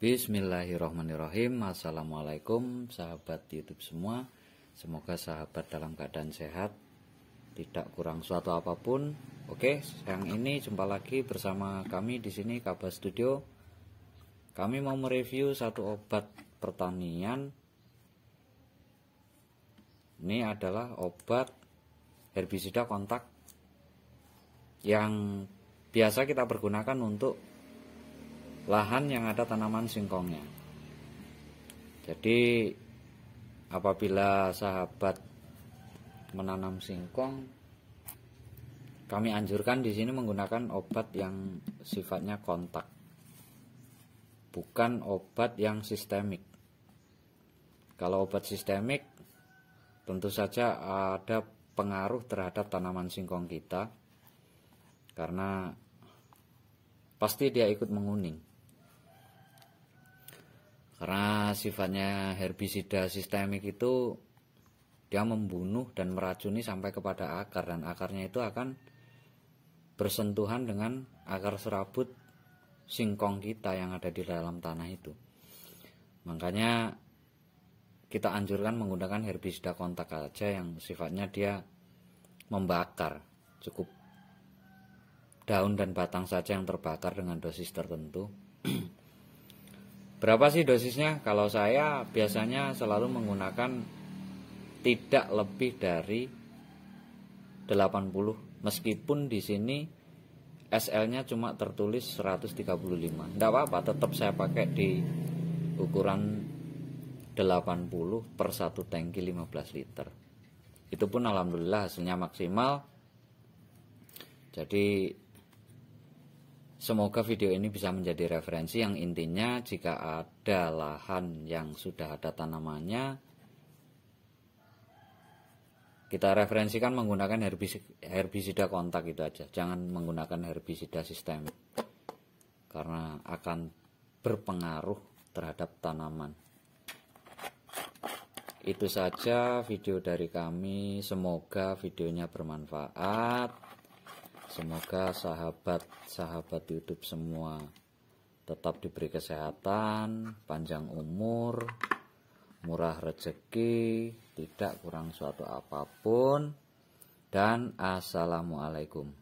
Bismillahirrahmanirrahim, Assalamualaikum sahabat youtube semua Semoga sahabat dalam keadaan sehat Tidak kurang suatu apapun Oke yang ini jumpa lagi bersama kami di sini Kabar Studio Kami mau mereview satu obat pertanian Ini adalah obat herbisida kontak Yang biasa kita pergunakan untuk lahan yang ada tanaman singkongnya. Jadi apabila sahabat menanam singkong, kami anjurkan di sini menggunakan obat yang sifatnya kontak, bukan obat yang sistemik. Kalau obat sistemik, tentu saja ada pengaruh terhadap tanaman singkong kita, karena pasti dia ikut menguning. Karena sifatnya herbisida sistemik itu dia membunuh dan meracuni sampai kepada akar dan akarnya itu akan bersentuhan dengan akar serabut singkong kita yang ada di dalam tanah itu. Makanya kita anjurkan menggunakan herbisida kontak aja yang sifatnya dia membakar cukup daun dan batang saja yang terbakar dengan dosis tertentu Berapa sih dosisnya? Kalau saya biasanya selalu menggunakan tidak lebih dari 80 meskipun di sini SL-nya cuma tertulis 135. Enggak apa-apa, tetap saya pakai di ukuran 80 per 1 tangki 15 liter. Itu pun alhamdulillah hasilnya maksimal. Jadi Semoga video ini bisa menjadi referensi yang intinya jika ada lahan yang sudah ada tanamannya kita referensikan menggunakan herbisida kontak itu aja. Jangan menggunakan herbisida sistem karena akan berpengaruh terhadap tanaman. Itu saja video dari kami. Semoga videonya bermanfaat. Semoga sahabat-sahabat YouTube semua tetap diberi kesehatan, panjang umur, murah rezeki, tidak kurang suatu apapun. Dan assalamualaikum.